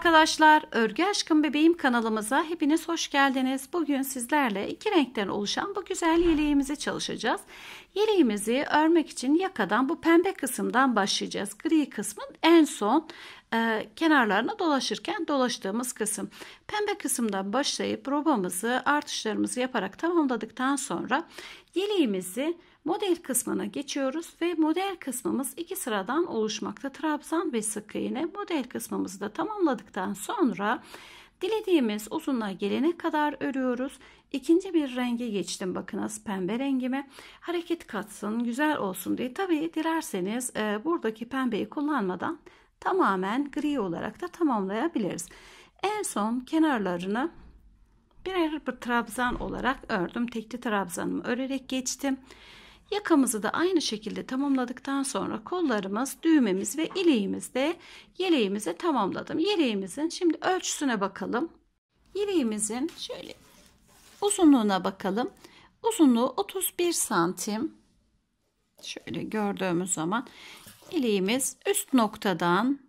arkadaşlar, Örgü Aşkım Bebeğim kanalımıza hepiniz hoş geldiniz. Bugün sizlerle iki renkten oluşan bu güzel yeleğimizi çalışacağız. Yeleğimizi örmek için yakadan bu pembe kısımdan başlayacağız. Gri kısmın en son e, kenarlarına dolaşırken dolaştığımız kısım. Pembe kısımdan başlayıp robamızı, artışlarımızı yaparak tamamladıktan sonra yeleğimizi Model kısmına geçiyoruz ve model kısmımız iki sıradan oluşmakta. Trabzan ve sık iğne model kısmımızı da tamamladıktan sonra dilediğimiz uzunluğa gelene kadar örüyoruz. İkinci bir renge geçtim bakınız pembe rengime. Hareket katsın güzel olsun diye. Tabii dilerseniz e, buradaki pembeyi kullanmadan tamamen gri olarak da tamamlayabiliriz. En son kenarlarını birer bir trabzan olarak ördüm. Tekli trabzanımı örerek geçtim. Yakamızı da aynı şekilde tamamladıktan sonra kollarımız, düğmemiz ve ileğimiz de yeleğimizi tamamladım. Yeleğimizin şimdi ölçüsüne bakalım. Yeleğimizin şöyle uzunluğuna bakalım. Uzunluğu 31 santim. Şöyle gördüğümüz zaman ileğimiz üst noktadan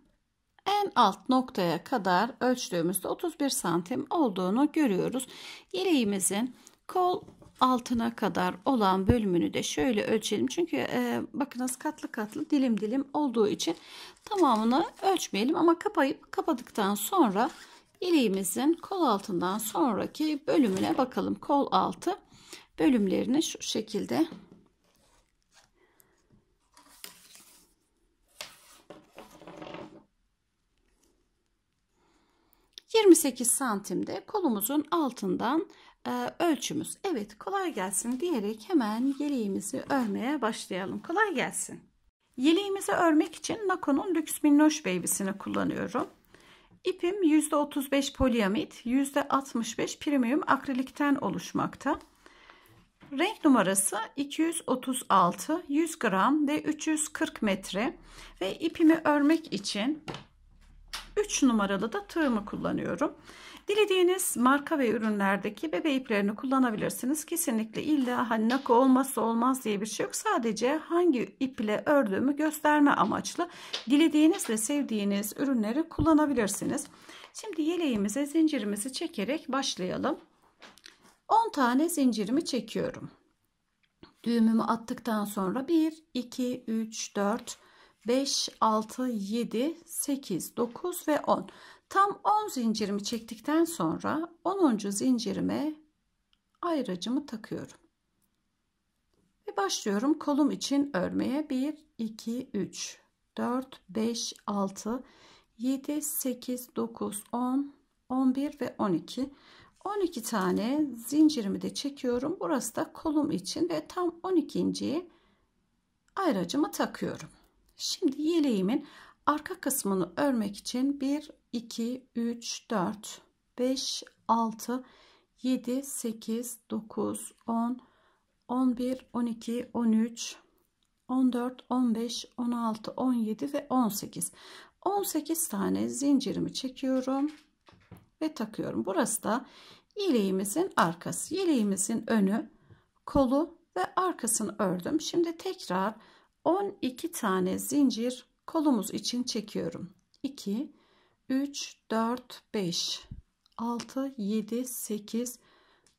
en alt noktaya kadar ölçtüğümüzde 31 santim olduğunu görüyoruz. Yeleğimizin kol altına kadar olan bölümünü de şöyle ölçelim. Çünkü e, bakınız katlı katlı dilim dilim olduğu için tamamını ölçmeyelim ama kapayıp kapadıktan sonra ileğimizin kol altından sonraki bölümüne bakalım. Kol altı bölümlerini şu şekilde ...28 santimde kolumuzun altından ee, ölçümüz. Evet kolay gelsin diyerek hemen yeleğimizi örmeye başlayalım. Kolay gelsin. Yeleğimizi örmek için Nako'nun Lüks Minnoş Baby'sini kullanıyorum. İpim %35 poliamit, %65 premium akrilikten oluşmakta. Renk numarası 236, 100 gram ve 340 metre ve ipimi örmek için 3 numaralı da tığımı kullanıyorum. Dilediğiniz marka ve ürünlerdeki bebe iplerini kullanabilirsiniz. Kesinlikle illa hani nako olmazsa olmaz diye bir şey yok. Sadece hangi iple ördüğümü gösterme amaçlı dilediğiniz ve sevdiğiniz ürünleri kullanabilirsiniz. Şimdi yeleğimize zincirimizi çekerek başlayalım. 10 tane zincirimi çekiyorum. Düğümümü attıktan sonra 1, 2, 3, 4, 5, 6, 7, 8, 9 ve 10. Tam 10 zincirimi çektikten sonra 10. zincirime ayracımı takıyorum. Ve başlıyorum kolum için örmeye. 1 2 3 4 5 6 7 8 9 10 11 ve 12. 12 tane zincirimi de çekiyorum. Burası da kolum için ve tam 12. ayracımı takıyorum. Şimdi yeleğimin arka kısmını örmek için bir 2, 3, 4, 5, 6, 7, 8, 9, 10, 11, 12, 13, 14, 15, 16, 17 ve 18. 18 tane zincirimi çekiyorum ve takıyorum. Burası da yeleğimizin arkası. Yeleğimizin önü, kolu ve arkasını ördüm. Şimdi tekrar 12 tane zincir kolumuz için çekiyorum. 2 3, 4, 5, 6, 7, 8,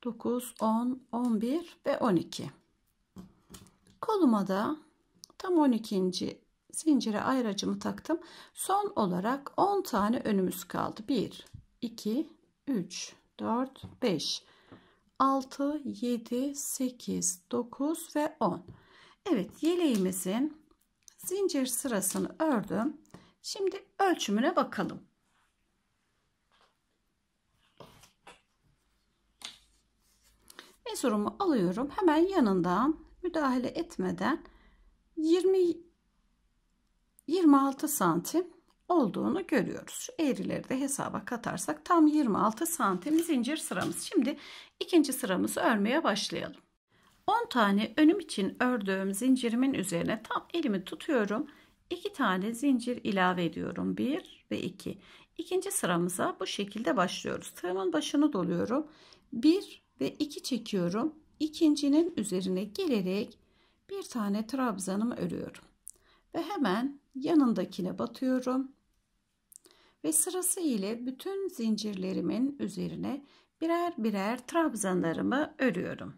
9, 10, 11 ve 12. Koluma da tam 12. zincire ayracımı taktım. Son olarak 10 tane önümüz kaldı. 1, 2, 3, 4, 5, 6, 7, 8, 9 ve 10. Evet yeleğimizin zincir sırasını ördüm. Şimdi ölçümüne bakalım. mezurumu alıyorum. Hemen yanından müdahale etmeden 20 26 santim olduğunu görüyoruz. Şu eğrileri de hesaba katarsak tam 26 santim zincir sıramız. Şimdi ikinci sıramızı örmeye başlayalım. 10 tane önüm için ördüğüm zincirimin üzerine tam elimi tutuyorum. 2 tane zincir ilave ediyorum. 1 ve 2. İki. İkinci sıramıza bu şekilde başlıyoruz. Tığımın başını doluyorum. 1 ve 2 çekiyorum. İkincinin üzerine gelerek bir tane trabzanımı örüyorum. Ve hemen yanındakine batıyorum. Ve sırası ile bütün zincirlerimin üzerine birer birer trabzanlarımı örüyorum.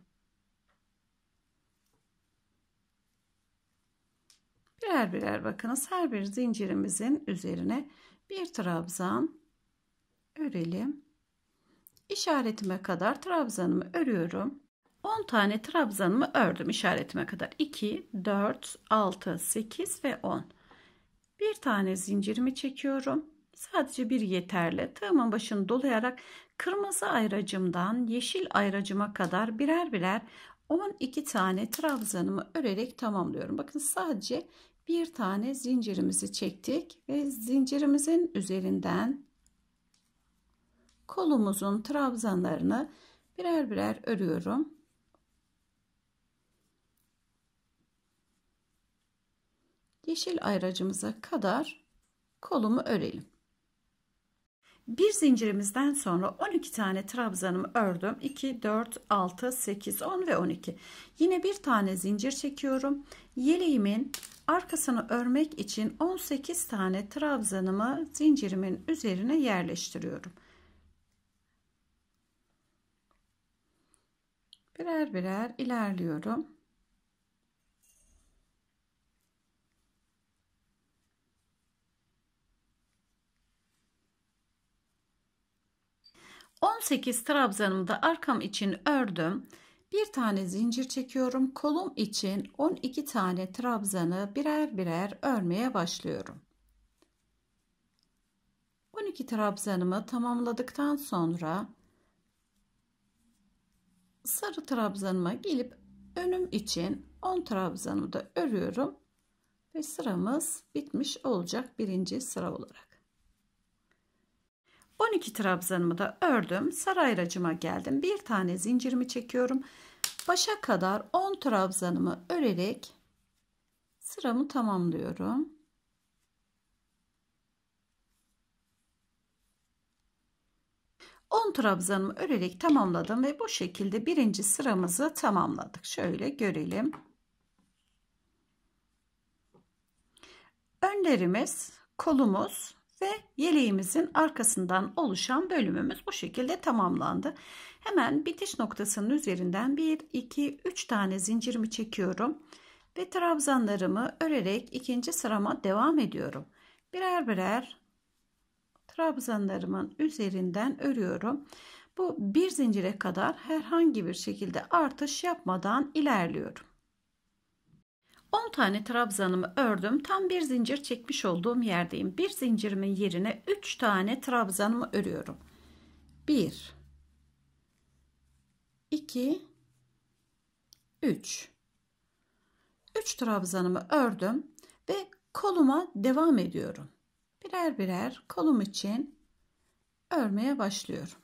Birer birer bakınız her bir zincirimizin üzerine bir trabzan örelim işaretime kadar trabzanımı örüyorum. 10 tane trabzanımı ördüm işaretime kadar. 2, 4, 6, 8 ve 10. Bir tane zincirimi çekiyorum. Sadece bir yeterli. Tığımın başını dolayarak kırmızı ayracımdan yeşil ayracıma kadar birer birer 12 tane trabzanımı örerek tamamlıyorum. Bakın sadece bir tane zincirimizi çektik ve zincirimizin üzerinden kolumuzun trabzanlarını birer birer örüyorum. Yeşil ayracımıza kadar kolumu örelim. Bir zincirimizden sonra 12 tane trabzanımı ördüm. 2, 4, 6, 8, 10 ve 12. Yine bir tane zincir çekiyorum. Yeleğimin arkasını örmek için 18 tane trabzanımı zincirimin üzerine yerleştiriyorum. birer birer ilerliyorum. On sekiz trabzanımı da arkam için ördüm. Bir tane zincir çekiyorum. Kolum için 12 tane trabzanı birer birer örmeye başlıyorum. 12 trabzanımı tamamladıktan sonra sarı trabzanıma gelip önüm için 10 trabzanı da örüyorum ve sıramız bitmiş olacak birinci sıra olarak 12 trabzanımı da ördüm sarı ayracıma geldim bir tane zincirimi çekiyorum başa kadar 10 trabzanımı örerek sıramı tamamlıyorum 10 trabzanımı örerek tamamladım ve bu şekilde birinci sıramızı tamamladık. Şöyle görelim. Önlerimiz, kolumuz ve yeleğimizin arkasından oluşan bölümümüz bu şekilde tamamlandı. Hemen bitiş noktasının üzerinden 1, 2, 3 tane zincirimi çekiyorum ve trabzanlarımı örerek ikinci sırama devam ediyorum. Birer birer trabzanlarımın üzerinden örüyorum. Bu bir zincire kadar herhangi bir şekilde artış yapmadan ilerliyorum. 10 tane trabzanımı ördüm. Tam bir zincir çekmiş olduğum yerdeyim. Bir zincirimin yerine 3 tane trabzanımı örüyorum. 1 2 3 3 trabzanımı ördüm ve koluma devam ediyorum birer birer kolum için örmeye başlıyorum.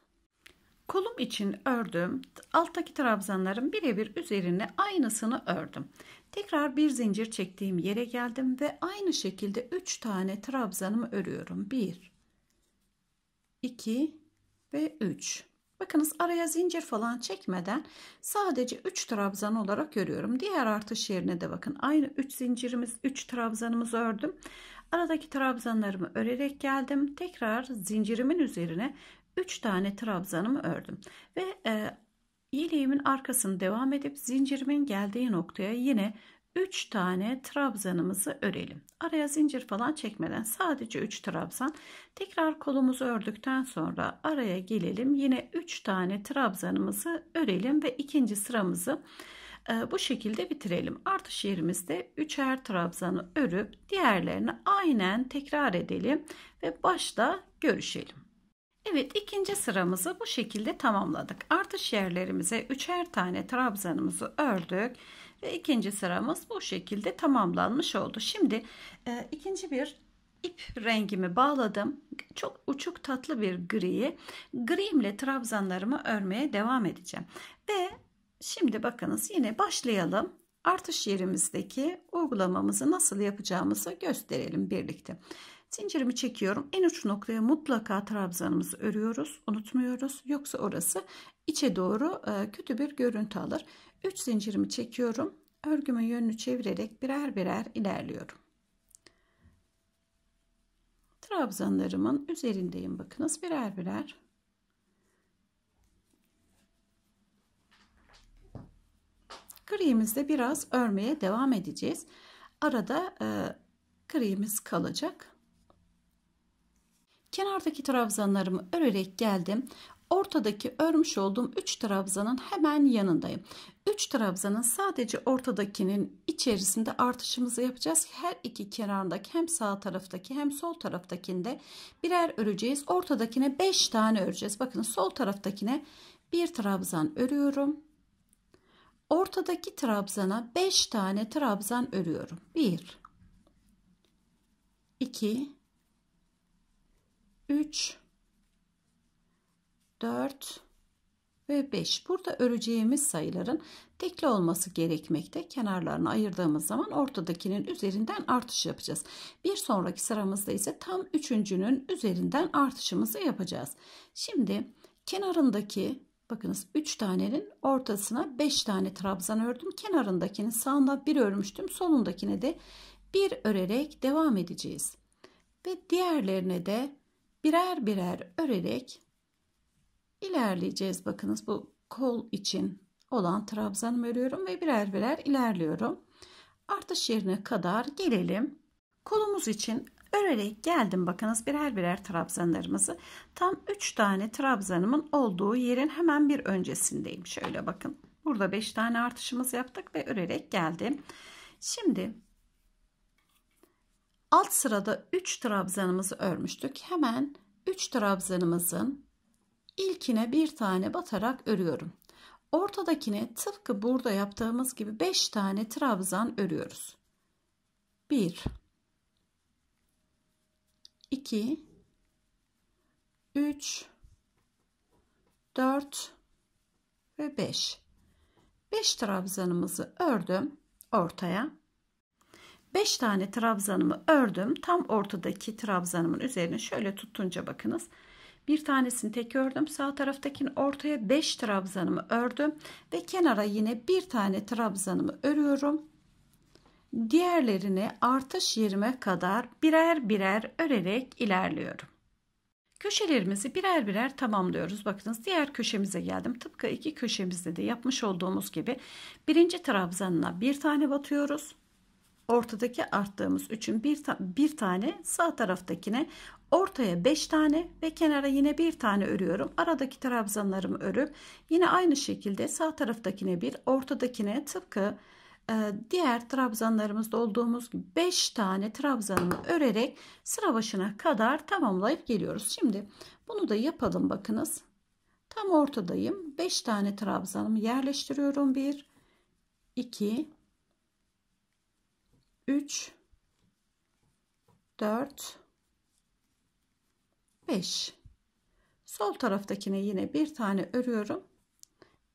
Kolum için ördüm. Alttaki trabzanların birebir üzerine aynısını ördüm. Tekrar bir zincir çektiğim yere geldim ve aynı şekilde 3 tane trabzanımı örüyorum. 1 2 ve 3. Bakınız araya zincir falan çekmeden sadece 3 trabzan olarak örüyorum. Diğer artış yerine de bakın. Aynı 3 zincirimiz, 3 trabzanımız ördüm. Aradaki trabzanlarımı örerek geldim. Tekrar zincirimin üzerine 3 tane trabzanımı ördüm. Ve e, yeleğimin arkasını devam edip zincirimin geldiği noktaya yine 3 tane trabzanımızı örelim. Araya zincir falan çekmeden sadece 3 trabzan. Tekrar kolumuzu ördükten sonra araya gelelim. Yine 3 tane trabzanımızı örelim ve ikinci sıramızı ee, bu şekilde bitirelim. Artış yerimizde üçer trabzanı örüp diğerlerini aynen tekrar edelim ve başta görüşelim. Evet ikinci sıramızı bu şekilde tamamladık. Artış yerlerimize üçer tane trabzanımızı ördük ve ikinci sıramız bu şekilde tamamlanmış oldu. Şimdi e, ikinci bir ip rengimi bağladım. Çok uçuk tatlı bir griyi. Grimle trabzanlarımı örmeye devam edeceğim. Ve Şimdi bakınız yine başlayalım. Artış yerimizdeki uygulamamızı nasıl yapacağımızı gösterelim birlikte. Zincirimi çekiyorum. En uç noktaya mutlaka trabzanımızı örüyoruz. Unutmuyoruz. Yoksa orası içe doğru e, kötü bir görüntü alır. 3 zincirimi çekiyorum. Örgümün yönünü çevirerek birer birer ilerliyorum. Trabzanlarımın üzerindeyim. Bakınız birer birer Kriğimizde biraz örmeye devam edeceğiz. Arada e, kriğimiz kalacak. Kenardaki trabzanlarımı örerek geldim. Ortadaki örmüş olduğum 3 trabzanın hemen yanındayım. 3 trabzanın sadece ortadakinin içerisinde artışımızı yapacağız. Her iki kenardaki hem sağ taraftaki hem sol taraftakinde birer öreceğiz. Ortadakine 5 tane öreceğiz. Bakın sol taraftakine bir trabzan örüyorum. Ortadaki trabzana 5 tane trabzan örüyorum. 1 2 3 4 ve 5. Burada öreceğimiz sayıların tekli olması gerekmekte. Kenarlarını ayırdığımız zaman ortadakinin üzerinden artış yapacağız. Bir sonraki sıramızda ise tam üçüncünün üzerinden artışımızı yapacağız. Şimdi kenarındaki Bakınız 3 tanenin ortasına 5 tane trabzan ördüm. Kenarındakini sağında bir örmüştüm. Solundakine de bir örerek devam edeceğiz. Ve diğerlerine de birer birer örerek ilerleyeceğiz. Bakınız bu kol için olan trabzanımı örüyorum ve birer birer ilerliyorum. Artış yerine kadar gelelim. Kolumuz için Örerek geldim bakınız birer birer trabzanlarımızı. Tam 3 tane trabzanımın olduğu yerin hemen bir öncesindeyim. Şöyle bakın. Burada 5 tane artışımız yaptık ve örerek geldim. Şimdi alt sırada 3 trabzanımızı örmüştük. Hemen 3 trabzanımızın ilkine bir tane batarak örüyorum. Ortadakine tıpkı burada yaptığımız gibi 5 tane trabzan örüyoruz. 1 2 3 4 ve 5 5 trabzanımızı ördüm ortaya 5 tane trabzanımı ördüm tam ortadaki trabzanımın üzerine şöyle tutunca bakınız bir tanesini tek ördüm sağ taraftakini ortaya 5 trabzanımı ördüm ve kenara yine bir tane trabzanımı örüyorum diğerlerini artış yerime kadar birer birer örerek ilerliyorum. Köşelerimizi birer birer tamamlıyoruz. Bakınız diğer köşemize geldim. Tıpkı iki köşemizde de yapmış olduğumuz gibi birinci trabzanına bir tane batıyoruz. Ortadaki arttığımız üçün bir, ta bir tane sağ taraftakine ortaya beş tane ve kenara yine bir tane örüyorum. Aradaki trabzanlarımı örüp yine aynı şekilde sağ taraftakine bir ortadakine tıpkı ee, diğer trabzanlarımızda olduğumuz gibi 5 tane trabzanımı örerek sıra başına kadar tamamlayıp geliyoruz. Şimdi bunu da yapalım bakınız. Tam ortadayım. 5 tane trabzanımı yerleştiriyorum. 1 2 3 4 5 Sol taraftakine yine bir tane örüyorum.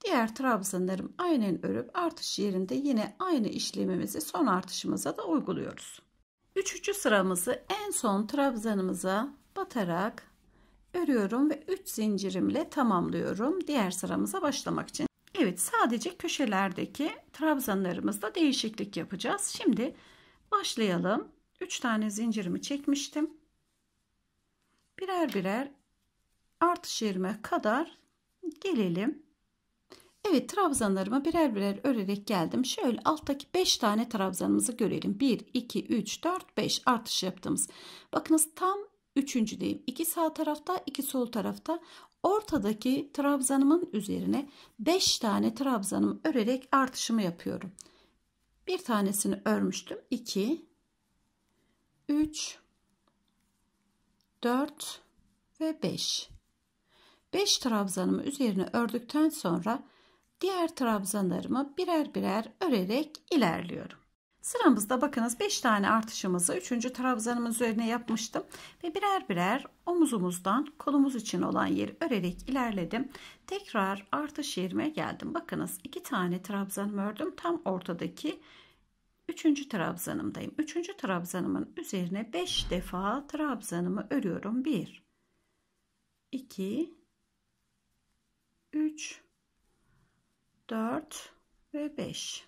Diğer trabzanlarım aynen örüp artış yerinde yine aynı işlemimizi son artışımıza da uyguluyoruz. Üçüncü sıramızı en son trabzanımıza batarak örüyorum ve 3 zincirimle tamamlıyorum diğer sıramıza başlamak için. Evet sadece köşelerdeki trabzanlarımızda değişiklik yapacağız. Şimdi başlayalım. 3 tane zincirimi çekmiştim. Birer birer artış yerime kadar gelelim. Evet trabzanlarımı birer birer örerek geldim. Şöyle alttaki 5 tane trabzanımızı görelim. 1, 2, 3, 4, 5 artış yaptığımız. Bakınız tam üçüncüdeyim. 2 sağ tarafta 2 sol tarafta ortadaki trabzanımın üzerine 5 tane trabzanımı örerek artışımı yapıyorum. Bir tanesini örmüştüm. 2, 3, 4 ve 5. 5 trabzanımı üzerine ördükten sonra diğer trabzanlarımı birer birer örerek ilerliyorum. Sıramızda bakınız 5 tane artışımızı 3. trabzanımın üzerine yapmıştım ve birer birer omuzumuzdan kolumuz için olan yeri örerek ilerledim. Tekrar artış yerime geldim. Bakınız 2 tane trabzanımı ördüm. Tam ortadaki 3. trabzanımdayım. 3. trabzanımın üzerine 5 defa trabzanımı örüyorum. 1 2 3 4 ve 5.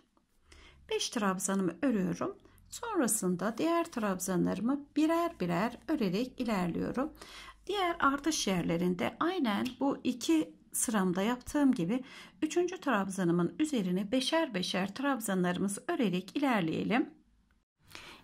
5 trabzanımı örüyorum. Sonrasında diğer trabzanlarımı birer birer örerek ilerliyorum. Diğer artış yerlerinde aynen bu iki sıramda yaptığım gibi 3. trabzanımın üzerine beşer beşer trabzanlarımızı örerek ilerleyelim.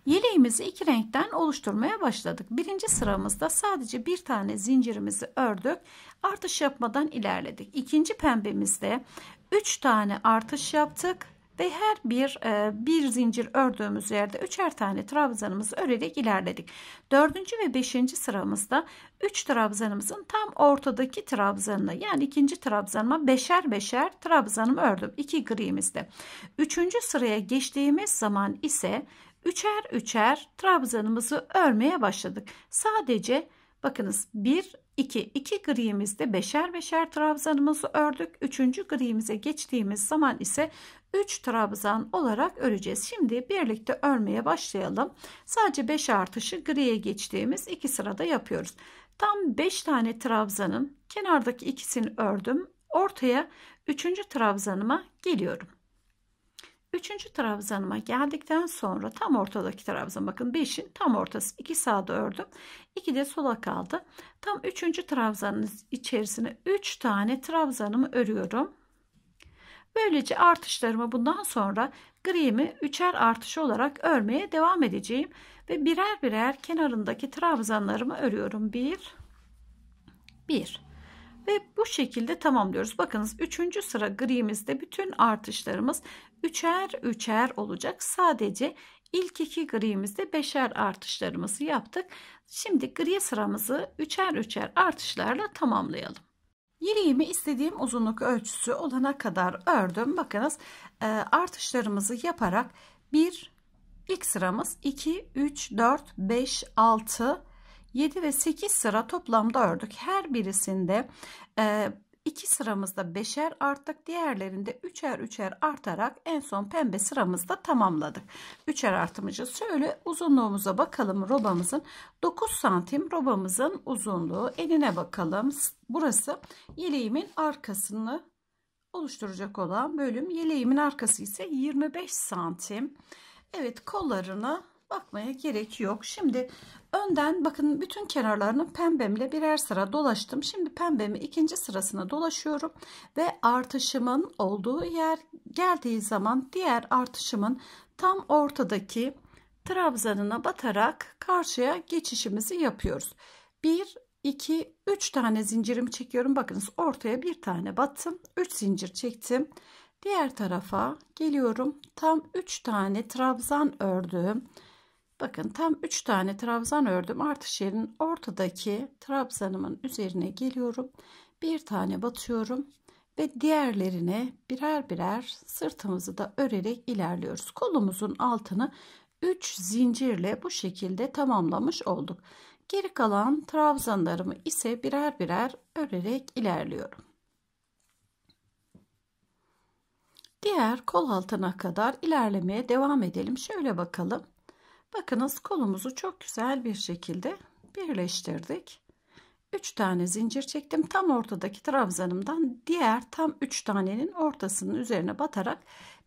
Yeleğimizi iki renkten oluşturmaya başladık. Birinci sıramızda sadece bir tane zincirimizi ördük. Artış yapmadan ilerledik. İkinci pembemizde 3 tane artış yaptık ve her bir e, bir zincir ördüğümüz yerde üçer tane trabzanımızı örerek ilerledik. Dördüncü ve beşinci sıramızda 3 trabzanımızın tam ortadaki trabzanını yani ikinci trabzanıma beşer beşer trabzanımı ördüm. iki grimizde. Üçüncü sıraya geçtiğimiz zaman ise üçer üçer trabzanımızı örmeye başladık. Sadece bakınız bir 2. 2 grimizde beşer beşer trabzanımızı ördük. 3. grimize geçtiğimiz zaman ise 3 trabzan olarak öreceğiz. Şimdi birlikte örmeye başlayalım. Sadece 5 artışı griye geçtiğimiz iki sırada yapıyoruz. Tam 5 tane trabzanın kenardaki ikisini ördüm. Ortaya 3. trabzanıma geliyorum. Üçüncü trabzanıma geldikten sonra tam ortadaki trabzan bakın 5'in tam ortası 2 sağda ördüm 2 de sola kaldı. Tam üçüncü trabzanın içerisine 3 tane trabzanımı örüyorum. Böylece artışlarımı bundan sonra gri'mi üçer artış olarak örmeye devam edeceğim ve birer birer kenarındaki trabzanlarımı örüyorum. 1 1 ve bu şekilde tamamlıyoruz. Bakınız 3. sıra grimizde bütün artışlarımız üçer üçer olacak. Sadece ilk iki grimizde beşer artışlarımızı yaptık. Şimdi gri sıramızı üçer üçer artışlarla tamamlayalım. Yeleğimi istediğim uzunluk ölçüsü olana kadar ördüm. Bakınız e, artışlarımızı yaparak 1 ilk sıramız 2 3 4 5 6 7 ve 8 sıra toplamda ördük. Her birisinde e, 2 sıramızda 5'er arttık. Diğerlerinde 3'er 3'er artarak en son pembe sıramızda tamamladık. 3'er artımıcı şöyle uzunluğumuza bakalım robamızın. 9 santim robamızın uzunluğu. Enine bakalım. Burası yeleğimin arkasını oluşturacak olan bölüm. Yeleğimin arkası ise 25 santim. Evet kollarını bakmaya gerek yok. Şimdi önden bakın bütün kenarlarını pembemle birer sıra dolaştım. Şimdi pembemi ikinci sırasına dolaşıyorum ve artışımın olduğu yer geldiği zaman diğer artışımın tam ortadaki trabzanına batarak karşıya geçişimizi yapıyoruz. 1 2 3 tane zincirimi çekiyorum. Bakınız ortaya bir tane battım. 3 zincir çektim. Diğer tarafa geliyorum. Tam 3 tane trabzan ördüm. Bakın tam 3 tane trabzan ördüm. Artış yerinin ortadaki trabzanımın üzerine geliyorum. Bir tane batıyorum ve diğerlerine birer birer sırtımızı da örerek ilerliyoruz. Kolumuzun altını 3 zincirle bu şekilde tamamlamış olduk. Geri kalan trabzanlarımı ise birer birer örerek ilerliyorum. Diğer kol altına kadar ilerlemeye devam edelim. Şöyle bakalım. Bakınız kolumuzu çok güzel bir şekilde birleştirdik. 3 tane zincir çektim. Tam ortadaki trabzanımdan diğer tam 3 tanenin ortasının üzerine batarak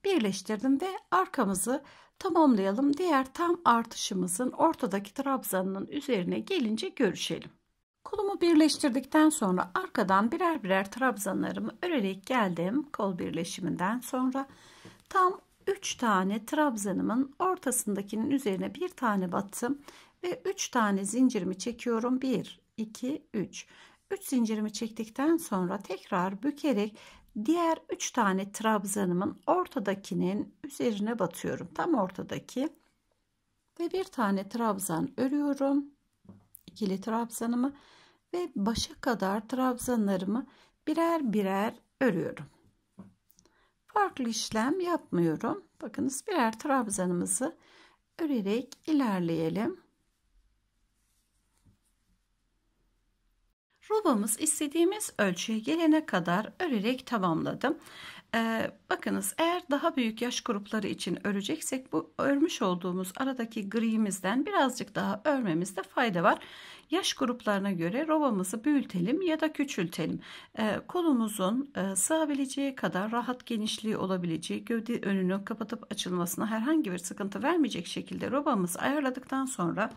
birleştirdim ve arkamızı tamamlayalım. Diğer tam artışımızın ortadaki trabzanının üzerine gelince görüşelim. Kolumu birleştirdikten sonra arkadan birer birer trabzanlarımı örerek geldim kol birleşiminden sonra tam 3 tane trabzanımın ortasındakinin üzerine bir tane battım ve 3 tane zincirimi çekiyorum 1 2 3 3 zincirimi çektikten sonra tekrar bükerek diğer 3 tane trabzanımın ortadakinin üzerine batıyorum tam ortadaki ve bir tane trabzan örüyorum ikili trabzanımı ve başa kadar trabzanlarımı birer birer örüyorum farklı işlem yapmıyorum. Bakınız birer trabzanımızı örerek ilerleyelim. Robamız istediğimiz ölçüye gelene kadar örerek tamamladım. Ee, bakınız eğer daha büyük yaş grupları için öreceksek bu örmüş olduğumuz aradaki grimizden birazcık daha örmemizde fayda var. Yaş gruplarına göre robamızı büyütelim ya da küçültelim. Ee, kolumuzun e, sığabileceği kadar rahat genişliği olabileceği gövde önünün kapatıp açılmasına herhangi bir sıkıntı vermeyecek şekilde robamızı ayarladıktan sonra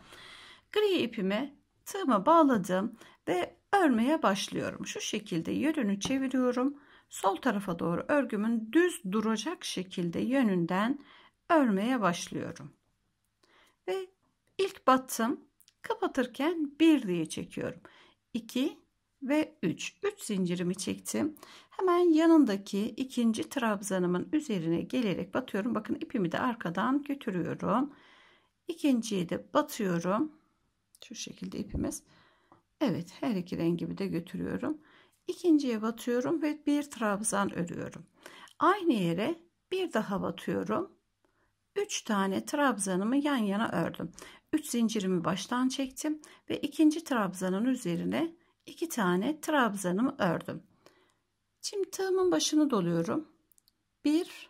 gri ipimi tığıma bağladım ve örmeye başlıyorum. Şu şekilde yönünü çeviriyorum sol tarafa doğru örgümün düz duracak şekilde yönünden örmeye başlıyorum. Ve ilk battım kapatırken 1 diye çekiyorum. 2 ve 3. 3 zincirimi çektim. Hemen yanındaki ikinci trabzanımın üzerine gelerek batıyorum. Bakın ipimi de arkadan götürüyorum. İkinciyi de batıyorum. Şu şekilde ipimiz. Evet her iki rengimi de götürüyorum ikinciye batıyorum ve bir trabzan örüyorum. Aynı yere bir daha batıyorum. 3 tane trabzanımı yan yana ördüm. 3 zincirimi baştan çektim ve ikinci trabzanın üzerine 2 tane trabzanımı ördüm. Şimdi tığımın başını doluyorum. 1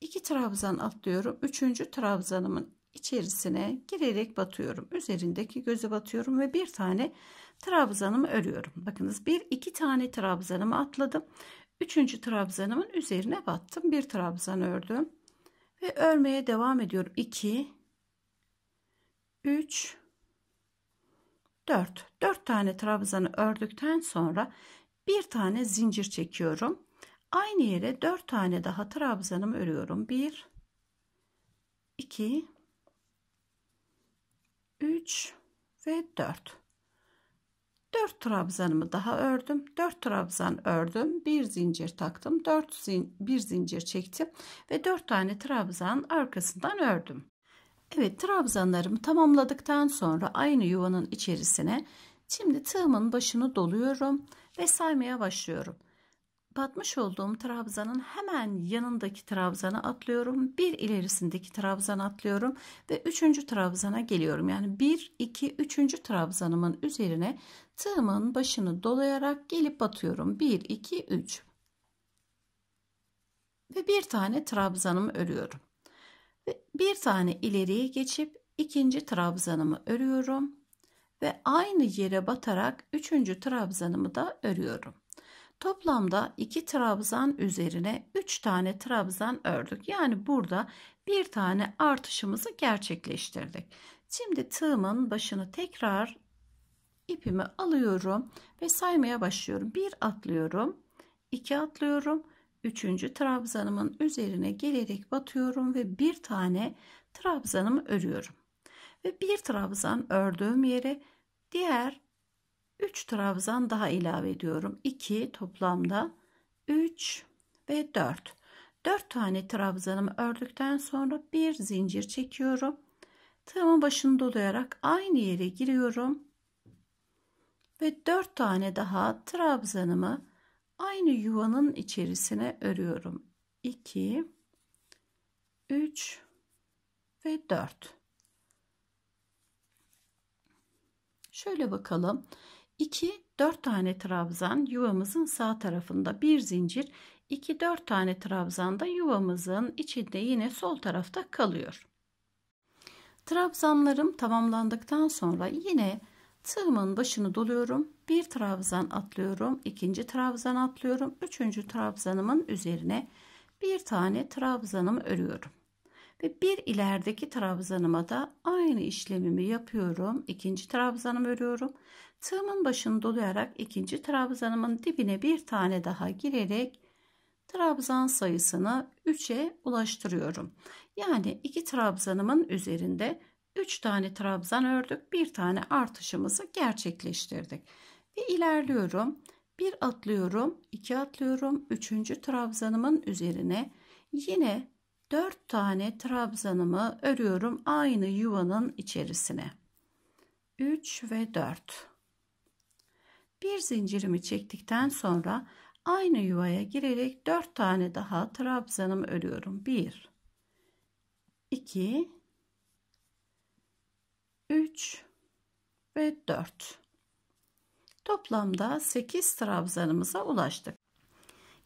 2 trabzan atlıyorum. 3. trabzanımın içerisine girerek batıyorum. Üzerindeki gözü batıyorum ve bir tane trabzanımı örüyorum. Bakınız bir iki tane trabzanımı atladım. Üçüncü trabzanımın üzerine battım. Bir trabzan ördüm. Ve örmeye devam ediyorum. 2 3 4 4 tane trabzanı ördükten sonra bir tane zincir çekiyorum. Aynı yere 4 tane daha trabzanımı örüyorum. 1 2 3 ve 4 4 trabzanımı daha ördüm 4 trabzan ördüm bir zincir taktım 4 zin bir zincir çektim ve 4 tane trabzan arkasından ördüm Evet trabzanlarımı tamamladıktan sonra aynı yuvanın içerisine şimdi tığımın başını doluyorum ve saymaya başlıyorum kapatmış olduğum trabzanın hemen yanındaki trabzana atlıyorum. Bir ilerisindeki trabzana atlıyorum ve üçüncü trabzana geliyorum. Yani bir, iki, üçüncü trabzanımın üzerine tığımın başını dolayarak gelip batıyorum. Bir, iki, üç. Ve bir tane trabzanımı örüyorum. Ve bir tane ileriye geçip ikinci trabzanımı örüyorum ve aynı yere batarak üçüncü trabzanımı da örüyorum. Toplamda 2 trabzan üzerine 3 tane trabzan ördük. Yani burada bir tane artışımızı gerçekleştirdik. Şimdi tığımın başını tekrar ipimi alıyorum ve saymaya başlıyorum. 1 atlıyorum, 2 atlıyorum, 3. trabzanımın üzerine gelerek batıyorum ve bir tane trabzanımı örüyorum. Ve bir trabzan ördüğüm yere diğer 3 trabzan daha ilave ediyorum. 2 toplamda 3 ve 4. 4 tane trabzanımı ördükten sonra bir zincir çekiyorum. Tığımın başını dolayarak aynı yere giriyorum. Ve 4 tane daha trabzanımı aynı yuvanın içerisine örüyorum. 2 3 ve 4. Şöyle bakalım. 2 4 tane trabzan yuvamızın sağ tarafında bir zincir 2 4 tane trabzan da yuvamızın içinde yine sol tarafta kalıyor. Trabzanlarım tamamlandıktan sonra yine tığımın başını doluyorum. Bir trabzan atlıyorum, ikinci trabzan atlıyorum, üçüncü trabzanımın üzerine bir tane trabzanımı örüyorum. Ve bir ilerideki trabzanıma da aynı işlemimi yapıyorum. İkinci trabzanımı örüyorum. Tığımın başını dolayarak ikinci trabzanımın dibine bir tane daha girerek trabzan sayısını 3'e ulaştırıyorum. Yani iki trabzanımın üzerinde 3 tane trabzan ördük. Bir tane artışımızı gerçekleştirdik. Ve ilerliyorum. Bir atlıyorum, iki atlıyorum. Üçüncü trabzanımın üzerine yine 4 tane trabzanımı örüyorum aynı yuvanın içerisine. 3 ve 4. Bir zincirimi çektikten sonra aynı yuvaya girerek 4 tane daha trabzanımı örüyorum. 1 2 3 ve 4. Toplamda 8 trabzanımıza ulaştık.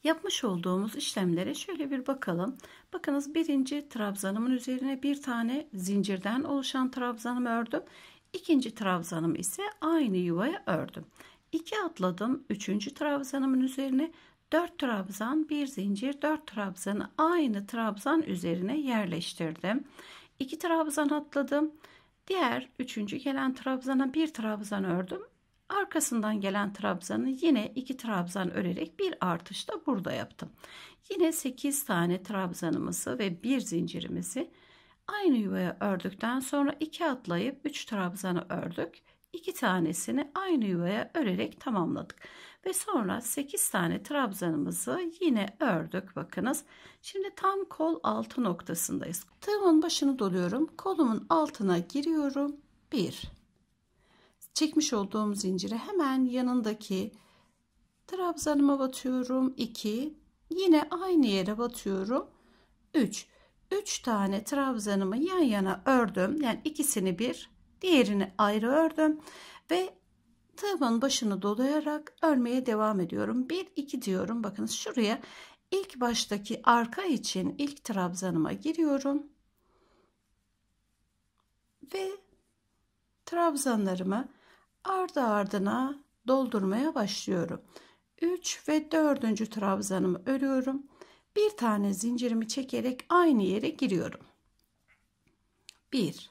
Yapmış olduğumuz işlemlere şöyle bir bakalım. Bakınız birinci trabzanımın üzerine bir tane zincirden oluşan trabzanımı ördüm. İkinci trabzanım ise aynı yuvaya ördüm. İki atladım Üçüncü trabzanımın üzerine dört trabzan bir zincir dört trabzanı aynı trabzan üzerine yerleştirdim. İki trabzan atladım. Diğer üçüncü gelen trabzana bir trabzan ördüm. Arkasından gelen trabzanı yine 2 trabzan örerek bir artış da burada yaptım. Yine 8 tane trabzanımızı ve bir zincirimizi aynı yuvaya ördükten sonra 2 atlayıp 3 trabzanı ördük. 2 tanesini aynı yuvaya örerek tamamladık. Ve sonra 8 tane trabzanımızı yine ördük bakınız. Şimdi tam kol altı noktasındayız. Tığımın başını doluyorum. Kolumun altına giriyorum. 1 çekmiş olduğum zinciri hemen yanındaki trabzanıma batıyorum 2 yine aynı yere batıyorum 3 3 tane trabzanımı yan yana ördüm yani ikisini bir diğerini ayrı ördüm ve tığımın başını dolayarak örmeye devam ediyorum 1 2 diyorum bakınız şuraya ilk baştaki arka için ilk trabzanıma giriyorum ve trabzanlarımı ardı ardına doldurmaya başlıyorum. 3 ve 4. trabzanımı örüyorum. Bir tane zincirimi çekerek aynı yere giriyorum. 1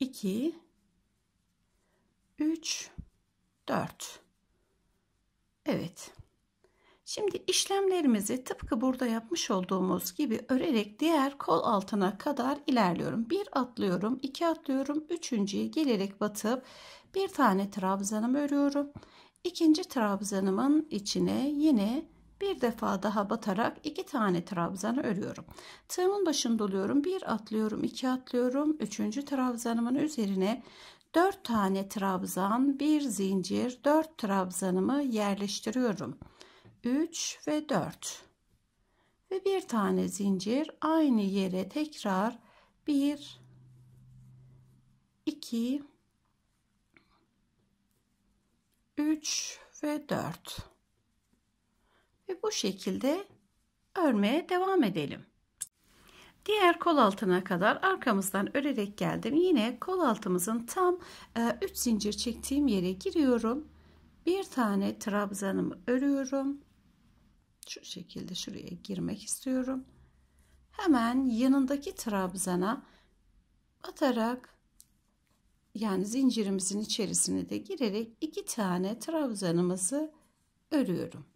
2 3 4 Evet. Şimdi işlemlerimizi tıpkı burada yapmış olduğumuz gibi örerek diğer kol altına kadar ilerliyorum. Bir atlıyorum, iki atlıyorum, üçüncüye gelerek batıp bir tane trabzanım örüyorum. İkinci trabzanımın içine yine bir defa daha batarak iki tane trabzanı örüyorum. Tığımın başını doluyorum. Bir atlıyorum, iki atlıyorum. Üçüncü trabzanımın üzerine dört tane trabzan, bir zincir, dört trabzanımı yerleştiriyorum. 3 ve 4 ve bir tane zincir aynı yere tekrar 1 2 3 ve 4 ve bu şekilde örmeye devam edelim. Diğer kol altına kadar arkamızdan örerek geldim. Yine kol altımızın tam 3 e, zincir çektiğim yere giriyorum. Bir tane trabzanımı örüyorum şu şekilde şuraya girmek istiyorum. Hemen yanındaki trabzana atarak yani zincirimizin içerisine de girerek iki tane trabzanımızı örüyorum.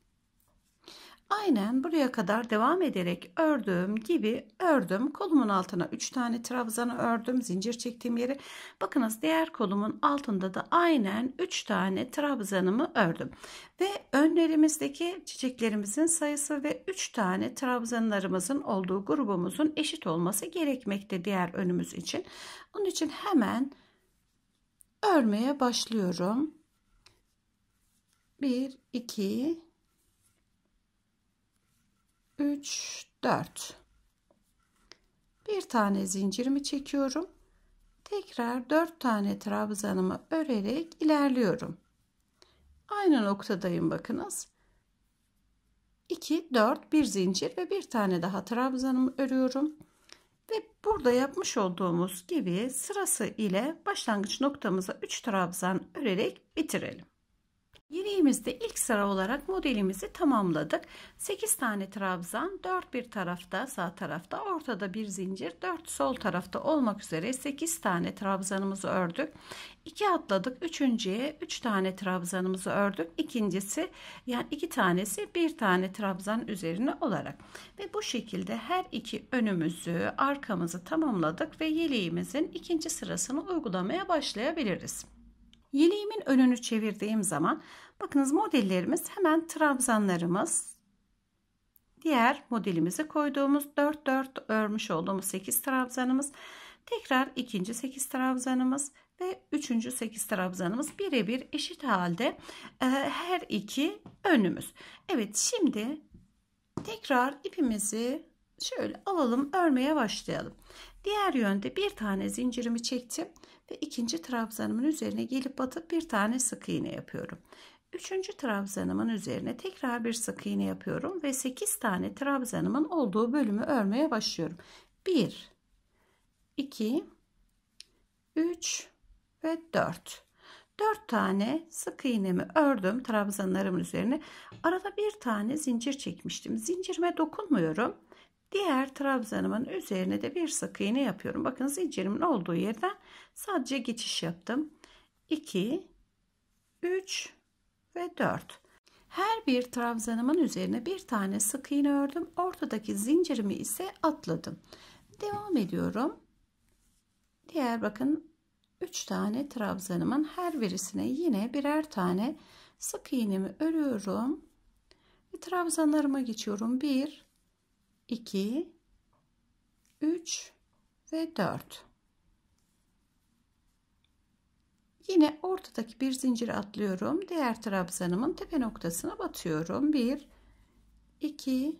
Aynen buraya kadar devam ederek ördüğüm gibi ördüm. Kolumun altına 3 tane trabzanı ördüm. Zincir çektiğim yeri Bakınız diğer kolumun altında da aynen 3 tane trabzanımı ördüm. Ve önlerimizdeki çiçeklerimizin sayısı ve 3 tane trabzanlarımızın olduğu grubumuzun eşit olması gerekmekte diğer önümüz için. Onun için hemen örmeye başlıyorum. 1 2 3 4 bir tane zincirimi çekiyorum tekrar 4 tane trabzanımı örerek ilerliyorum aynı noktadayım bakınız 2 4 bir zincir ve bir tane daha trabzanımı örüyorum ve burada yapmış olduğumuz gibi sırası ile başlangıç noktamıza 3 trabzan örerek bitirelim Yeleğimizde ilk sıra olarak modelimizi tamamladık. 8 tane trabzan, 4 bir tarafta sağ tarafta, ortada bir zincir, 4 sol tarafta olmak üzere 8 tane trabzanımızı ördük. 2 atladık. Üçüncüye 3 tane trabzanımızı ördük. İkincisi yani 2 iki tanesi 1 tane trabzan üzerine olarak. Ve bu şekilde her iki önümüzü, arkamızı tamamladık ve yeleğimizin ikinci sırasını uygulamaya başlayabiliriz. Yeleğimin önünü çevirdiğim zaman bakınız modellerimiz hemen trabzanlarımız diğer modelimizi koyduğumuz 4 4 örmüş olduğumuz 8 trabzanımız tekrar ikinci 8 trabzanımız ve üçüncü 8 trabzanımız birebir eşit halde e, her iki önümüz. Evet şimdi tekrar ipimizi şöyle alalım örmeye başlayalım. Diğer yönde bir tane zincirimi çektim ve ikinci trabzanımın üzerine gelip batıp bir tane sık iğne yapıyorum. Üçüncü trabzanımın üzerine tekrar bir sık iğne yapıyorum ve 8 tane trabzanımın olduğu bölümü örmeye başlıyorum. 1 2 3 ve 4 4 tane sık iğnemi ördüm trabzanlarımın üzerine. Arada bir tane zincir çekmiştim. Zincirime dokunmuyorum. Diğer trabzanımın üzerine de bir sık iğne yapıyorum. Bakın zincirimin olduğu yerden sadece geçiş yaptım. 2 3 ve 4. Her bir trabzanımın üzerine bir tane sık iğne ördüm. Ortadaki zincirimi ise atladım. Devam ediyorum. Diğer bakın 3 tane trabzanımın her birisine yine birer tane sık iğnemi örüyorum. Ve trabzanlarıma geçiyorum. 1 2 3 ve 4 yine ortadaki bir zincir atlıyorum diğer trabzanımın tepe noktasına batıyorum 1 2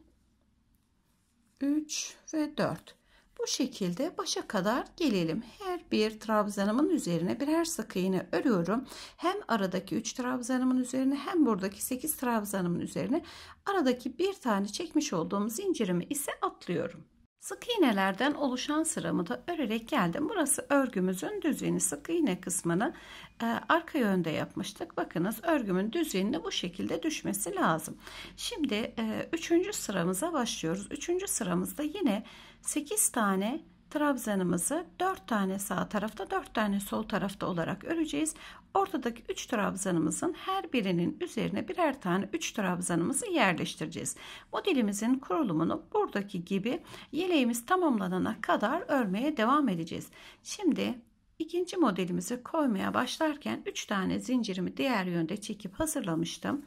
3 ve 4 bu şekilde başa kadar gelelim. Her bir trabzanımın üzerine birer sık iğne örüyorum. Hem aradaki 3 trabzanımın üzerine hem buradaki 8 trabzanımın üzerine aradaki bir tane çekmiş olduğum zincirimi ise atlıyorum. Sık iğnelerden oluşan sıramı da örerek geldim. Burası örgümüzün düzeni. Sık iğne kısmını e, arka yönde yapmıştık. Bakınız örgümün düzenini bu şekilde düşmesi lazım. Şimdi e, üçüncü sıramıza başlıyoruz. Üçüncü sıramızda yine 8 tane trabzanımızı 4 tane sağ tarafta 4 tane sol tarafta olarak öreceğiz. Ortadaki 3 trabzanımızın her birinin üzerine birer tane 3 trabzanımızı yerleştireceğiz. Modelimizin kurulumunu buradaki gibi yeleğimiz tamamlanana kadar örmeye devam edeceğiz. Şimdi ikinci modelimizi koymaya başlarken 3 tane zincirimi diğer yönde çekip hazırlamıştım.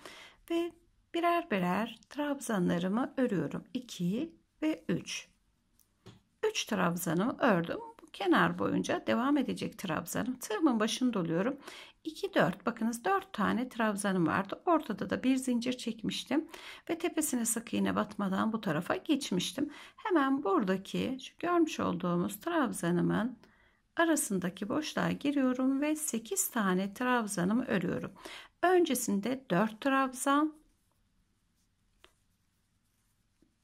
Ve birer birer trabzanlarımı örüyorum. 2 ve 3. 3 trabzanımı ördüm. Bu kenar boyunca devam edecek trabzanım. Tığımın başını doluyorum. 2 4 bakınız 4 tane trabzanım vardı. Ortada da bir zincir çekmiştim ve tepesine sık iğne batmadan bu tarafa geçmiştim. Hemen buradaki şu görmüş olduğumuz trabzanımın arasındaki boşluğa giriyorum ve 8 tane trabzanımı örüyorum. Öncesinde 4 trabzan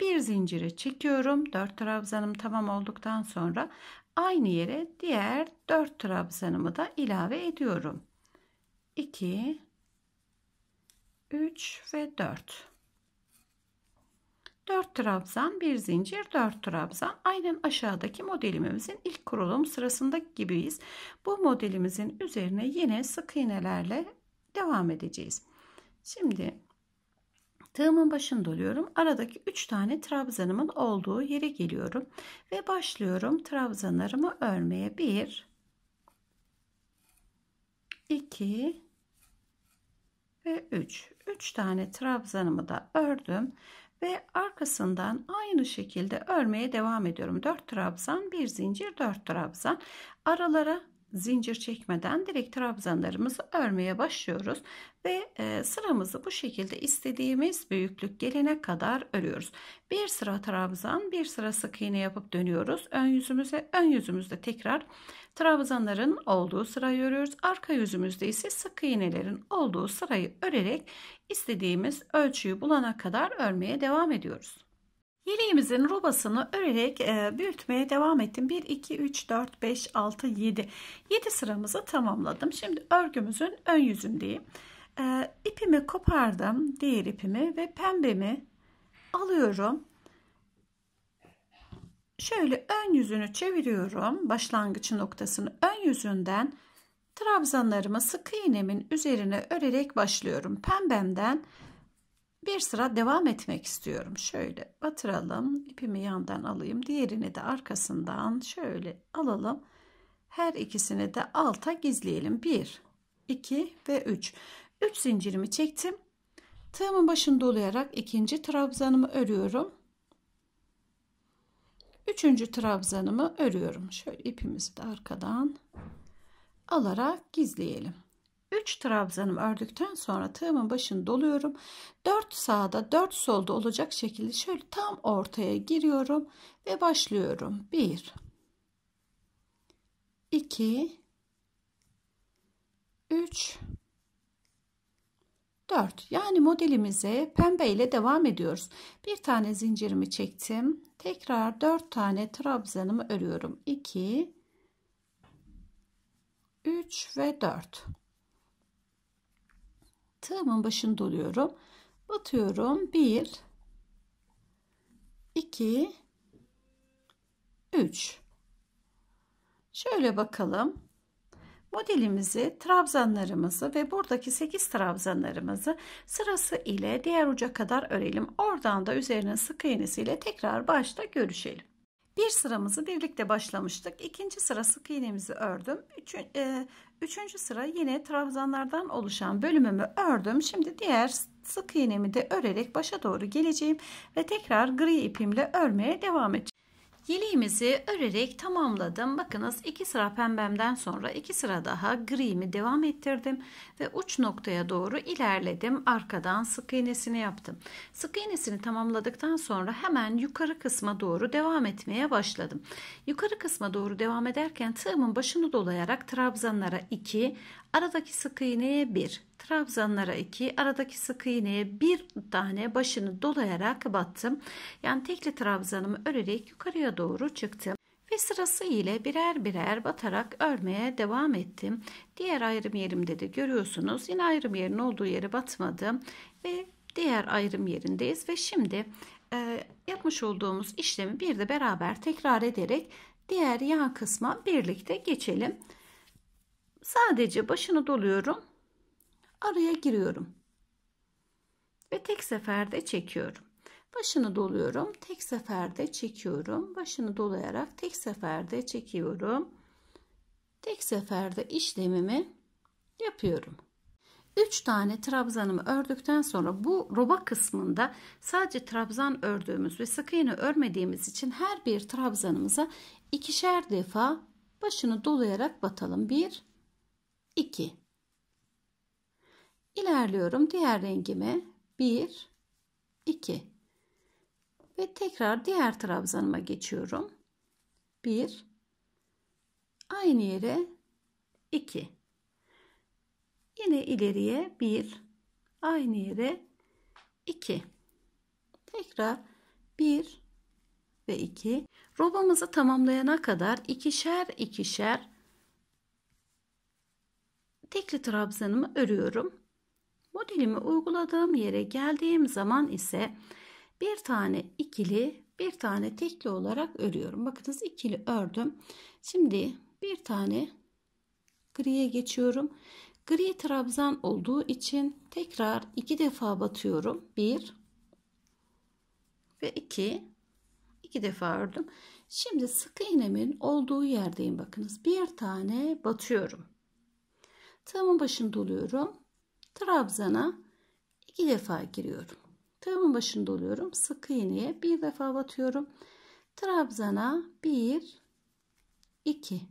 bir zincire çekiyorum. 4 trabzanım tamam olduktan sonra aynı yere diğer 4 trabzanımı da ilave ediyorum. 2 3 ve 4 4 trabzan bir zincir 4 trabzan aynen aşağıdaki modelimizin ilk kurulum sırasında gibiyiz bu modelimizin üzerine yine sık iğnelerle devam edeceğiz şimdi Tığımın başını doluyorum. Aradaki 3 tane trabzanımın olduğu yere geliyorum. Ve başlıyorum trabzanlarımı örmeye. 1 2 ve 3. 3 tane trabzanımı da ördüm ve arkasından aynı şekilde örmeye devam ediyorum. 4 trabzan, 1 zincir, 4 trabzan. Aralara zincir çekmeden direkt trabzanlarımızı örmeye başlıyoruz ve e, sıramızı bu şekilde istediğimiz büyüklük gelene kadar örüyoruz. Bir sıra trabzan, bir sıra sık iğne yapıp dönüyoruz. Ön yüzümüze, ön yüzümüzde tekrar trabzanların olduğu sırayı örüyoruz. Arka yüzümüzde ise sık iğnelerin olduğu sırayı örerek istediğimiz ölçüyü bulana kadar örmeye devam ediyoruz. Yeleğimizin robasını örerek e, büyütmeye devam ettim. 1, 2, 3, 4, 5, 6, 7. 7 sıramızı tamamladım. Şimdi örgümüzün ön yüzündeyim. E, ipimi kopardım. Diğer ipimi ve pembemi alıyorum. Şöyle ön yüzünü çeviriyorum. Başlangıç noktasını ön yüzünden trabzanlarımı sık iğnemin üzerine örerek başlıyorum. Pembemden bir sıra devam etmek istiyorum. Şöyle batıralım. ipimi yandan alayım. Diğerini de arkasından şöyle alalım. Her ikisini de alta gizleyelim. 1, 2 ve 3. 3 zincirimi çektim. Tığımın başını dolayarak ikinci trabzanımı örüyorum. Üçüncü trabzanımı örüyorum. Şöyle ipimizi de arkadan alarak gizleyelim. 3 trabzanım ördükten sonra tığımın başını doluyorum. 4 sağda 4 solda olacak şekilde şöyle tam ortaya giriyorum ve başlıyorum. 1 2 3 4 yani modelimize pembe ile devam ediyoruz. Bir tane zincirimi çektim. Tekrar 4 tane trabzanımı örüyorum. 2 3 ve 4 tığımın başını doluyorum. Batıyorum. 1 2 3 Şöyle bakalım. Modelimizi, trabzanlarımızı ve buradaki 8 trabzanlarımızı sırası ile diğer uca kadar örelim. Oradan da üzerine sık iğnesiyle tekrar başta görüşelim. Bir sıramızı birlikte başlamıştık. İkinci sıra sık iğnemizi ördüm. Üçün, e, Üçüncü sıra yine trabzanlardan oluşan bölümümü ördüm. Şimdi diğer sık iğnemi de örerek başa doğru geleceğim ve tekrar gri ipimle örmeye devam edeceğim. Yeliğimizi örerek tamamladım. Bakınız iki sıra pembemden sonra iki sıra daha grimi devam ettirdim ve uç noktaya doğru ilerledim. Arkadan sık iğnesini yaptım. Sık iğnesini tamamladıktan sonra hemen yukarı kısma doğru devam etmeye başladım. Yukarı kısma doğru devam ederken tığımın başını dolayarak trabzanlara 2, Aradaki sık iğneye 1, trabzanlara 2, aradaki sık iğneye bir tane başını dolayarak battım. Yani tekli trabzanımı örerek yukarıya doğru çıktım ve sırası ile birer birer batarak örmeye devam ettim. Diğer ayrım yerimde de görüyorsunuz yine ayrım yerin olduğu yere batmadım ve diğer ayrım yerindeyiz ve şimdi e, yapmış olduğumuz işlemi bir de beraber tekrar ederek diğer yan kısma birlikte geçelim. Sadece başını doluyorum. Araya giriyorum. Ve tek seferde çekiyorum. Başını doluyorum. Tek seferde çekiyorum. Başını dolayarak tek seferde çekiyorum. Tek seferde işlemimi yapıyorum. 3 tane trabzanımı ördükten sonra bu roba kısmında sadece trabzan ördüğümüz ve sık iğne örmediğimiz için her bir trabzanımıza ikişer defa başını dolayarak batalım. 1 2. İlerliyorum diğer rengime 1 2 ve tekrar diğer trabzanıma geçiyorum. 1 aynı yere 2 yine ileriye 1 aynı yere 2 tekrar 1 ve 2 robamızı tamamlayana kadar ikişer ikişer tekli trabzanımı örüyorum. Modelimi uyguladığım yere geldiğim zaman ise bir tane ikili bir tane tekli olarak örüyorum. Bakınız ikili ördüm. Şimdi bir tane griye geçiyorum. Gri trabzan olduğu için tekrar iki defa batıyorum. Bir ve iki. iki defa ördüm. Şimdi sık iğnemin olduğu yerdeyim. Bakınız bir tane batıyorum. Tığımın başını doluyorum. Trabzana iki defa giriyorum. Tığımın başını doluyorum. Sık iğneye bir defa batıyorum. Trabzana bir, iki.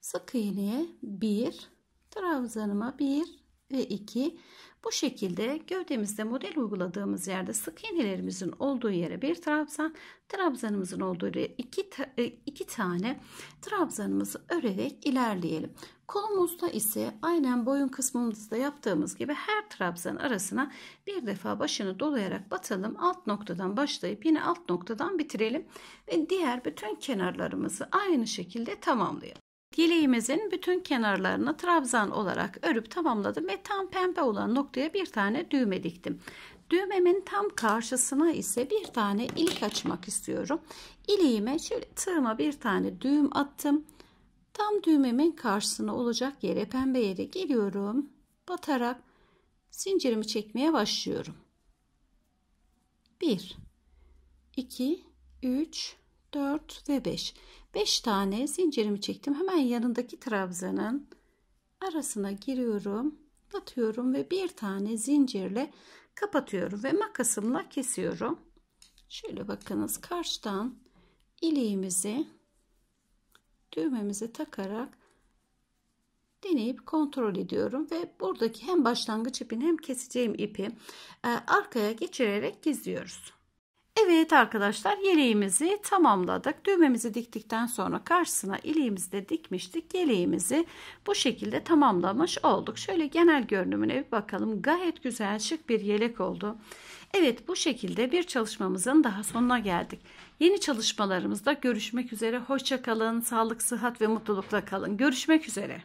Sık iğneye bir, trabzanıma bir ve iki. Bu şekilde gövdemizde model uyguladığımız yerde sık iğnelerimizin olduğu yere bir trabzan, trabzanımızın olduğu yere iki, ta e, iki tane trabzanımızı örerek ilerleyelim. Kolumuzda ise aynen boyun kısmımızda yaptığımız gibi her trabzan arasına bir defa başını dolayarak batalım. Alt noktadan başlayıp yine alt noktadan bitirelim ve diğer bütün kenarlarımızı aynı şekilde tamamlayalım. Yeleğimizin bütün kenarlarını trabzan olarak örüp tamamladım ve tam pembe olan noktaya bir tane düğme diktim. Düğmemin tam karşısına ise bir tane ilik açmak istiyorum. İliğime şöyle tığıma bir tane düğüm attım. Tam düğmemin karşısına olacak yere pembe yere geliyorum. Batarak zincirimi çekmeye başlıyorum. 1 2 3 4 ve 5. 5 tane zincirimi çektim. Hemen yanındaki trabzanın arasına giriyorum. Batıyorum ve bir tane zincirle kapatıyorum ve makasımla kesiyorum. Şöyle bakınız karşıdan iliğimizi düğmemizi takarak deneyip kontrol ediyorum ve buradaki hem başlangıç ipini hem keseceğim ipi e, arkaya geçirerek gizliyoruz. Evet arkadaşlar yeleğimizi tamamladık. Düğmemizi diktikten sonra karşısına iliğimizi de dikmiştik. Yeleğimizi bu şekilde tamamlamış olduk. Şöyle genel görünümüne bir bakalım. Gayet güzel şık bir yelek oldu. Evet bu şekilde bir çalışmamızın daha sonuna geldik. Yeni çalışmalarımızda görüşmek üzere. Hoşçakalın, sağlık, sıhhat ve mutlulukla kalın. Görüşmek üzere.